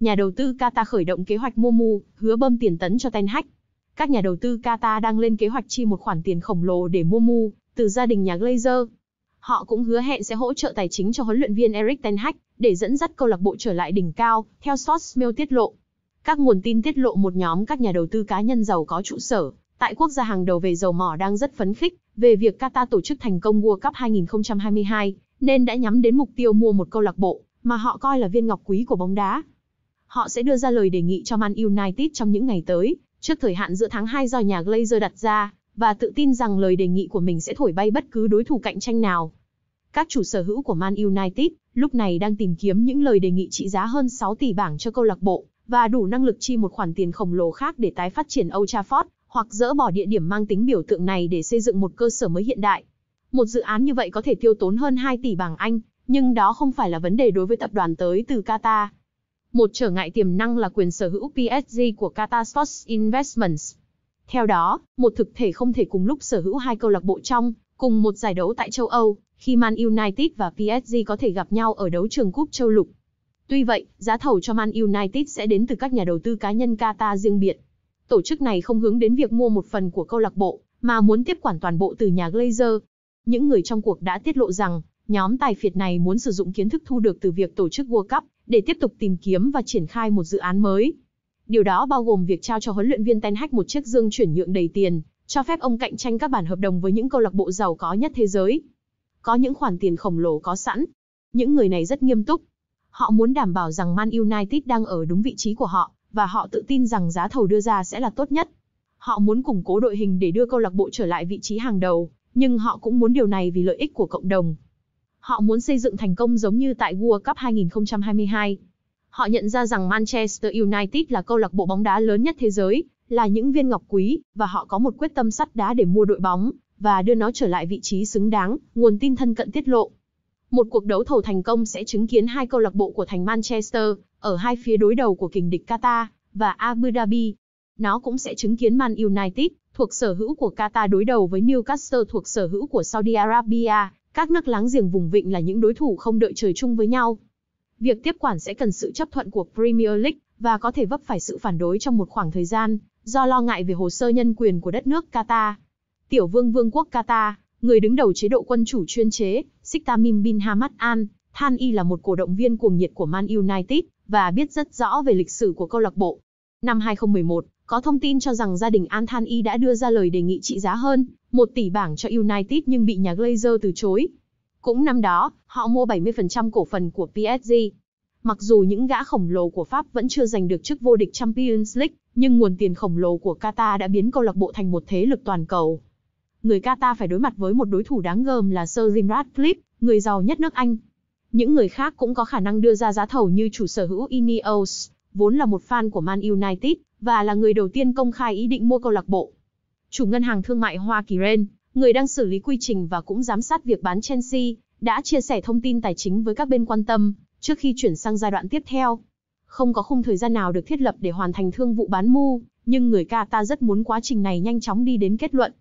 Nhà đầu tư Qatar khởi động kế hoạch mua mu, hứa bơm tiền tấn cho Ten Hag. Các nhà đầu tư Qatar đang lên kế hoạch chi một khoản tiền khổng lồ để mua mu từ gia đình nhà Glazer. Họ cũng hứa hẹn sẽ hỗ trợ tài chính cho huấn luyện viên Erik Ten Hag để dẫn dắt câu lạc bộ trở lại đỉnh cao, theo source Sportsmail tiết lộ. Các nguồn tin tiết lộ một nhóm các nhà đầu tư cá nhân giàu có trụ sở tại quốc gia hàng đầu về dầu mỏ đang rất phấn khích về việc Qatar tổ chức thành công World Cup 2022, nên đã nhắm đến mục tiêu mua một câu lạc bộ mà họ coi là viên ngọc quý của bóng đá họ sẽ đưa ra lời đề nghị cho Man United trong những ngày tới, trước thời hạn giữa tháng 2 do nhà Glazer đặt ra, và tự tin rằng lời đề nghị của mình sẽ thổi bay bất cứ đối thủ cạnh tranh nào. Các chủ sở hữu của Man United lúc này đang tìm kiếm những lời đề nghị trị giá hơn 6 tỷ bảng cho câu lạc bộ và đủ năng lực chi một khoản tiền khổng lồ khác để tái phát triển Old Trafford hoặc dỡ bỏ địa điểm mang tính biểu tượng này để xây dựng một cơ sở mới hiện đại. Một dự án như vậy có thể tiêu tốn hơn 2 tỷ bảng Anh, nhưng đó không phải là vấn đề đối với tập đoàn tới từ Qatar. Một trở ngại tiềm năng là quyền sở hữu PSG của Qatar Sports Investments. Theo đó, một thực thể không thể cùng lúc sở hữu hai câu lạc bộ trong, cùng một giải đấu tại châu Âu, khi Man United và PSG có thể gặp nhau ở đấu trường cúp châu lục. Tuy vậy, giá thầu cho Man United sẽ đến từ các nhà đầu tư cá nhân Qatar riêng biệt. Tổ chức này không hướng đến việc mua một phần của câu lạc bộ, mà muốn tiếp quản toàn bộ từ nhà Glazer. Những người trong cuộc đã tiết lộ rằng, nhóm tài phiệt này muốn sử dụng kiến thức thu được từ việc tổ chức World Cup để tiếp tục tìm kiếm và triển khai một dự án mới. Điều đó bao gồm việc trao cho huấn luyện viên Ten Hag một chiếc dương chuyển nhượng đầy tiền, cho phép ông cạnh tranh các bản hợp đồng với những câu lạc bộ giàu có nhất thế giới. Có những khoản tiền khổng lồ có sẵn. Những người này rất nghiêm túc. Họ muốn đảm bảo rằng Man United đang ở đúng vị trí của họ và họ tự tin rằng giá thầu đưa ra sẽ là tốt nhất. Họ muốn củng cố đội hình để đưa câu lạc bộ trở lại vị trí hàng đầu, nhưng họ cũng muốn điều này vì lợi ích của cộng đồng. Họ muốn xây dựng thành công giống như tại World Cup 2022. Họ nhận ra rằng Manchester United là câu lạc bộ bóng đá lớn nhất thế giới, là những viên ngọc quý, và họ có một quyết tâm sắt đá để mua đội bóng, và đưa nó trở lại vị trí xứng đáng, nguồn tin thân cận tiết lộ. Một cuộc đấu thầu thành công sẽ chứng kiến hai câu lạc bộ của thành Manchester, ở hai phía đối đầu của kình địch Qatar, và Abu Dhabi. Nó cũng sẽ chứng kiến Man United, thuộc sở hữu của Qatar đối đầu với Newcastle thuộc sở hữu của Saudi Arabia, các nước láng giềng vùng vịnh là những đối thủ không đợi trời chung với nhau. Việc tiếp quản sẽ cần sự chấp thuận của Premier League và có thể vấp phải sự phản đối trong một khoảng thời gian do lo ngại về hồ sơ nhân quyền của đất nước Qatar. Tiểu vương vương quốc Qatar, người đứng đầu chế độ quân chủ chuyên chế, Siktamim bin Hamad Al, Than Y là một cổ động viên cuồng nhiệt của Man United và biết rất rõ về lịch sử của câu lạc bộ. Năm 2011, có thông tin cho rằng gia đình An Than Y đã đưa ra lời đề nghị trị giá hơn 1 tỷ bảng cho United nhưng bị nhà Glazer từ chối. Cũng năm đó, họ mua 70% cổ phần của PSG. Mặc dù những gã khổng lồ của Pháp vẫn chưa giành được chức vô địch Champions League, nhưng nguồn tiền khổng lồ của Qatar đã biến câu lạc bộ thành một thế lực toàn cầu. Người Qatar phải đối mặt với một đối thủ đáng gờm là Sir Jim Ratcliffe, người giàu nhất nước Anh. Những người khác cũng có khả năng đưa ra giá thầu như chủ sở hữu Ineos, vốn là một fan của Man United và là người đầu tiên công khai ý định mua câu lạc bộ chủ ngân hàng thương mại Hoa Kỳ Ren, người đang xử lý quy trình và cũng giám sát việc bán Chelsea, đã chia sẻ thông tin tài chính với các bên quan tâm trước khi chuyển sang giai đoạn tiếp theo. Không có khung thời gian nào được thiết lập để hoàn thành thương vụ bán mu, nhưng người Qatar rất muốn quá trình này nhanh chóng đi đến kết luận.